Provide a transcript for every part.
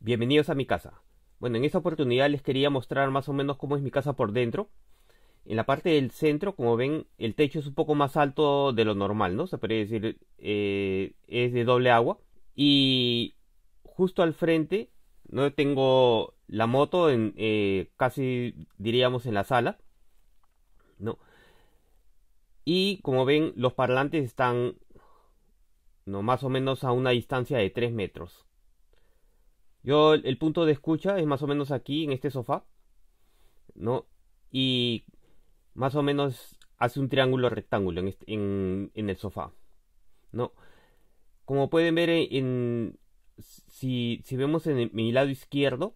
Bienvenidos a mi casa. Bueno, en esta oportunidad les quería mostrar más o menos cómo es mi casa por dentro. En la parte del centro, como ven, el techo es un poco más alto de lo normal, ¿no? Se podría decir, eh, es de doble agua. Y justo al frente, no tengo la moto, en, eh, casi diríamos en la sala, ¿no? Y como ven, los parlantes están no, más o menos a una distancia de 3 metros. Yo, el punto de escucha es más o menos aquí, en este sofá, ¿no? Y más o menos hace un triángulo rectángulo en, este, el sofá, ¿no? Como pueden ver, en, si, vemos en, mi lado izquierdo,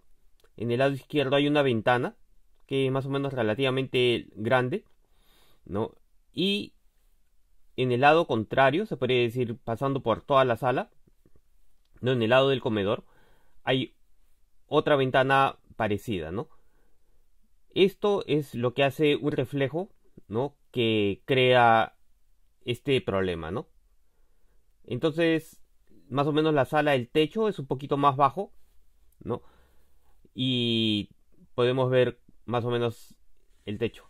en el lado izquierdo hay una ventana, que es más o menos relativamente grande, ¿no? Y en el lado contrario, se podría decir, pasando por toda la sala, ¿no? En el lado del comedor, hay otra ventana parecida, ¿no? Esto es lo que hace un reflejo, ¿no? Que crea este problema, ¿no? Entonces, más o menos la sala, el techo es un poquito más bajo, ¿no? Y podemos ver más o menos el techo.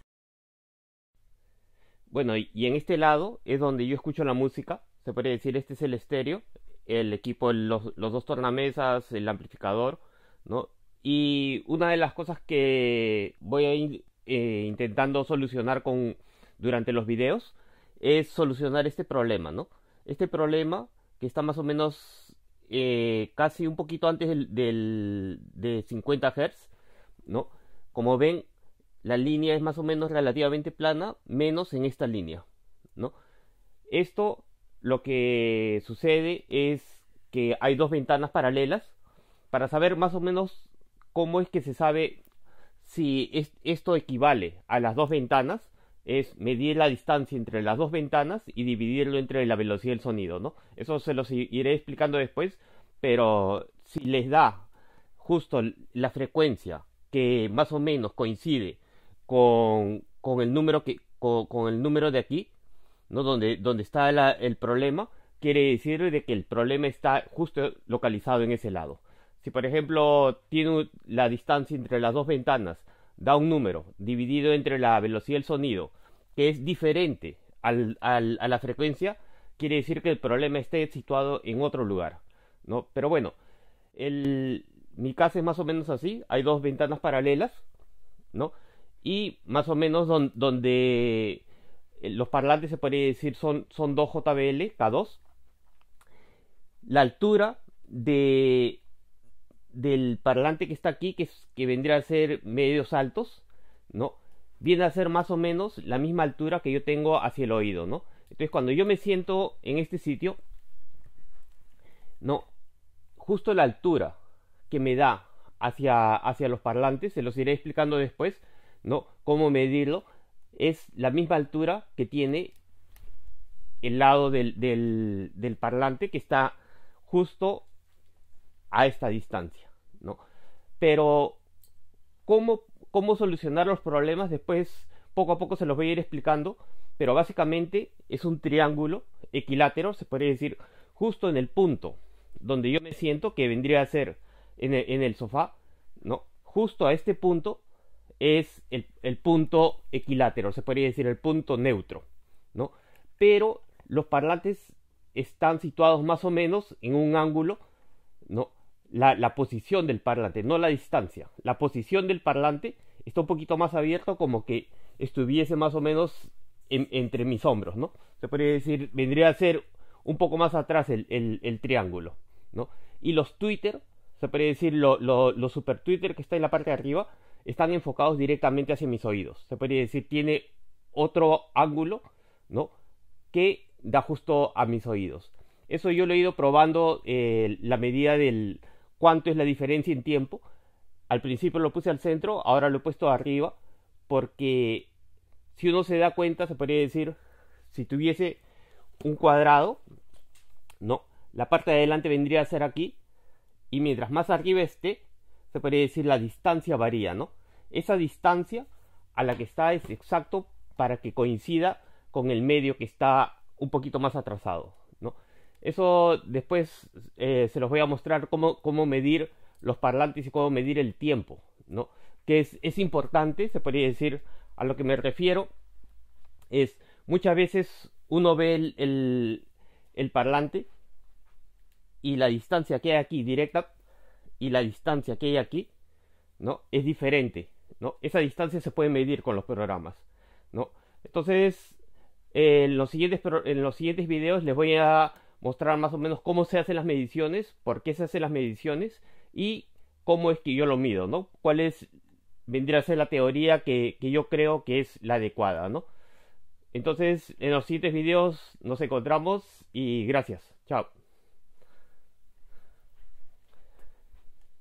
Bueno, y en este lado es donde yo escucho la música, se puede decir, este es el estéreo, el equipo, los, dos tornamesas, el amplificador, ¿no? Y una de las cosas que voy a ir eh, intentando solucionar con, durante los videos es solucionar este problema, ¿no? Este problema que está más o menos eh, casi un poquito antes del, de 50 Hz, ¿no? Como ven, la línea es más o menos relativamente plana, menos en esta línea, ¿no? Esto lo que sucede es que hay dos ventanas paralelas para saber más o menos cómo es que se sabe si esto equivale a las dos ventanas es medir la distancia entre las dos ventanas y dividirlo entre la velocidad del sonido, ¿no? Eso se los iré explicando después, pero si les da justo la frecuencia que más o menos coincide con, el número con el número de aquí, donde, está el problema, quiere decir de que el problema está justo localizado en ese lado. Si por ejemplo tiene la distancia entre las dos ventanas, da un número dividido entre la velocidad del sonido, que es diferente al, a la frecuencia, quiere decir que el problema esté situado en otro lugar. ¿no? Pero bueno, el, mi casa es más o menos así, hay dos ventanas paralelas, ¿no? Y más o menos donde eh, los parlantes se podría decir son, son 2 JBL, K2. La altura de, del parlante que está aquí, que, vendría a ser medios altos, ¿no? Viene a ser más o menos la misma altura que yo tengo hacia el oído, ¿no? Entonces cuando yo me siento en este sitio, ¿no? Justo la altura que me da hacia, hacia los parlantes, se los iré explicando después, ¿no? Cómo medirlo es la misma altura que tiene el lado del, del, parlante que está justo a esta distancia, ¿no? Pero, ¿cómo, ¿cómo solucionar los problemas? Después, poco a poco se los voy a ir explicando, pero básicamente es un triángulo equilátero, se podría decir, justo en el punto donde yo me siento, que vendría a ser en el, en el sofá, ¿no? Justo a este punto es el, punto equilátero, se podría decir el punto neutro, ¿no? Pero los parlantes están situados más o menos en un ángulo, ¿no? La, la posición del parlante, no la distancia. La posición del parlante está un poquito más abierto, como que estuviese más o menos entre mis hombros, ¿no? Se podría decir, vendría a ser un poco más atrás el, el, triángulo, ¿no? Y los Twitter, se podría decir, lo, los super Twitter que está en la parte de arriba, están enfocados directamente hacia mis oídos. Se podría decir, tiene otro ángulo, ¿no? Que da justo a mis oídos. Eso yo lo he ido probando eh, la medida del cuánto es la diferencia en tiempo. Al principio lo puse al centro, ahora lo he puesto arriba, porque si uno se da cuenta, se podría decir, si tuviese un cuadrado, ¿no? La parte de adelante vendría a ser aquí, y mientras más arriba esté, se podría decir, la distancia varía, ¿no? Esa distancia a la que está es exacto para que coincida con el medio que está un poquito más atrasado, ¿no? Eso después eh, se los voy a mostrar cómo, medir los parlantes y cómo medir el tiempo, ¿no? Que es, importante, se podría decir, a lo que me refiero es muchas veces uno ve el parlante y la distancia que hay aquí directa y la distancia que hay aquí, ¿no? Es diferente, ¿no? Esa distancia se puede medir con los programas, ¿no? Entonces, en, los siguientes, en los siguientes videos les voy a mostrar más o menos cómo se hacen las mediciones, por qué se hacen las mediciones y cómo es que yo lo mido, ¿no? ¿Cuál es, vendría a ser la teoría que, que yo creo que es la adecuada, ¿no? Entonces, en los siguientes videos nos encontramos y gracias. Chao.